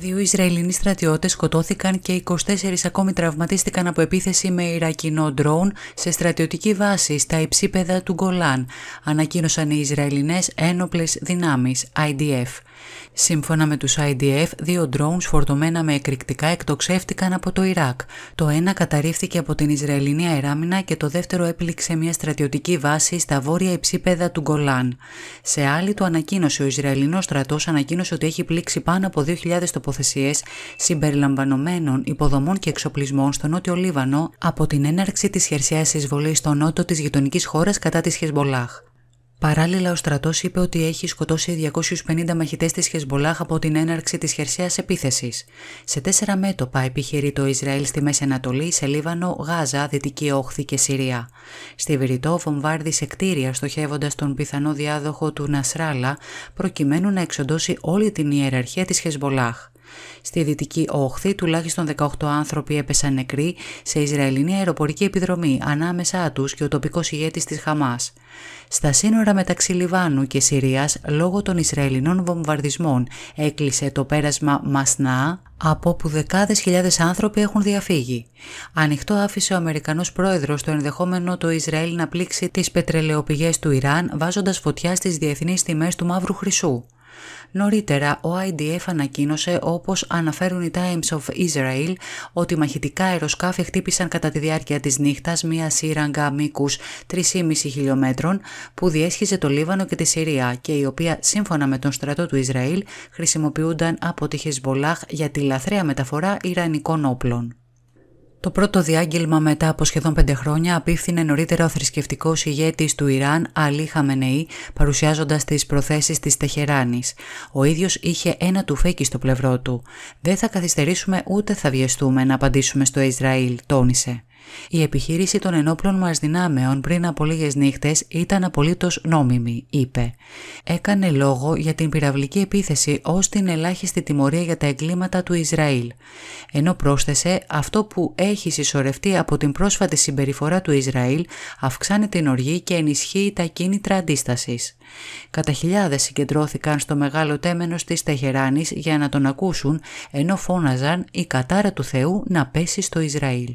Δύο Ισραηλινοί στρατιώτες σκοτώθηκαν και 24 ακόμη τραυματίστηκαν από επίθεση με Ιρακινό ντρόουν σε στρατιωτική βάση στα υψίπεδα του Γκολάν, ανακοίνωσαν οι Ισραηλινές ένοπλες δυνάμεις IDF. Σύμφωνα με τους IDF, δύο ντρόουνς φορτωμένα με εκρηκτικά εκτοξεύτηκαν από το Ιράκ. Το ένα καταρρίφθηκε από την Ισραηλινή αεράμινα και το δεύτερο έπληξε μια στρατιωτική βάση στα βόρεια υψίπεδα του Γκολάν. Σε άλλη το ανακοίνωσε ο Ισραηλινός στρατός ανακοίνωσε ότι έχει πλήξει πάνω από 2.000 τοποθεσίες συμπεριλαμβανομένων υποδομών και εξοπλισμών στο νότιο Λίβανο από την έναρξη της χερσαίας εισβολής στο νότο της γειτονικής χώρας κατά της Χεσμολάχ. Παράλληλα, ο στρατός είπε ότι έχει σκοτώσει 250 μαχητές της Χεσμολάχ από την έναρξη της χερσαίας επίθεσης. Σε τέσσερα μέτωπα επιχειρεί το Ισραήλ στη Μέση Ανατολή, σε Λίβανο, Γάζα, Δυτική Όχθη και Συρία. Στη Βηρητό βομβάρδισε κτίρια στοχεύοντας τον πιθανό διάδοχο του Νασράλα, προκειμένου να εξοντώσει όλη την ιεραρχία της Χεσμολάχ. Στη δυτική όχθη τουλάχιστον 18 άνθρωποι έπεσαν νεκροί σε Ισραηλινή αεροπορική επιδρομή ανάμεσά τους και ο τοπικός ηγέτης της Χαμάς. Στα σύνορα μεταξύ Λιβάνου και Συρίας, λόγω των Ισραηλινών βομβαρδισμών, έκλεισε το πέρασμα Μασνά, από όπου δεκάδες χιλιάδες άνθρωποι έχουν διαφύγει. Ανοιχτό άφησε ο Αμερικανός πρόεδρος το ενδεχόμενο το Ισραήλ να πλήξει τις πετρελαιοπηγές του Ιράν, βάζοντας φωτιά στις διεθνείς τιμές του Μαύρου Χρυσού. Νωρίτερα, ο IDF ανακοίνωσε, όπως αναφέρουν οι Times of Israel, ότι μαχητικά αεροσκάφη χτύπησαν κατά τη διάρκεια της νύχτας μία σύραγγα μήκους 3,5 χιλιόμετρων που διέσχιζε το Λίβανο και τη Συρία και η οποία, σύμφωνα με τον στρατό του Ισραήλ, χρησιμοποιούνταν από τη Χεσμολάχ για τη λαθρέα μεταφορά Ιρανικών όπλων. Το πρώτο διάγγελμα μετά από σχεδόν πέντε χρόνια απίφθινε νωρίτερα ο θρησκευτικός ηγέτης του Ιράν, Αλή Χαμενεή, παρουσιάζοντας τις προθέσεις της Τεχεράνης. Ο ίδιος είχε ένα τουφέκι στο πλευρό του. Δεν θα καθυστερήσουμε ούτε θα βιαστούμε να απαντήσουμε στο Ισραήλ, τόνισε. Η επιχείρηση των ενόπλων μας δυνάμεων πριν από λίγες νύχτες ήταν απολύτως νόμιμη, είπε. Έκανε λόγο για την πυραυλική επίθεση ως την ελάχιστη τιμωρία για τα εγκλήματα του Ισραήλ. Ενώ πρόσθεσε αυτό που έχει συσσωρευτεί από την πρόσφατη συμπεριφορά του Ισραήλ αυξάνει την οργή και ενισχύει τα κίνητρα αντίστασης. Κατά συγκεντρώθηκαν στο μεγάλο τέμενος της Τεχεράνης για να τον ακούσουν ενώ φώναζαν «Η κατάρα του Θεού να πέσει στο Ισραήλ».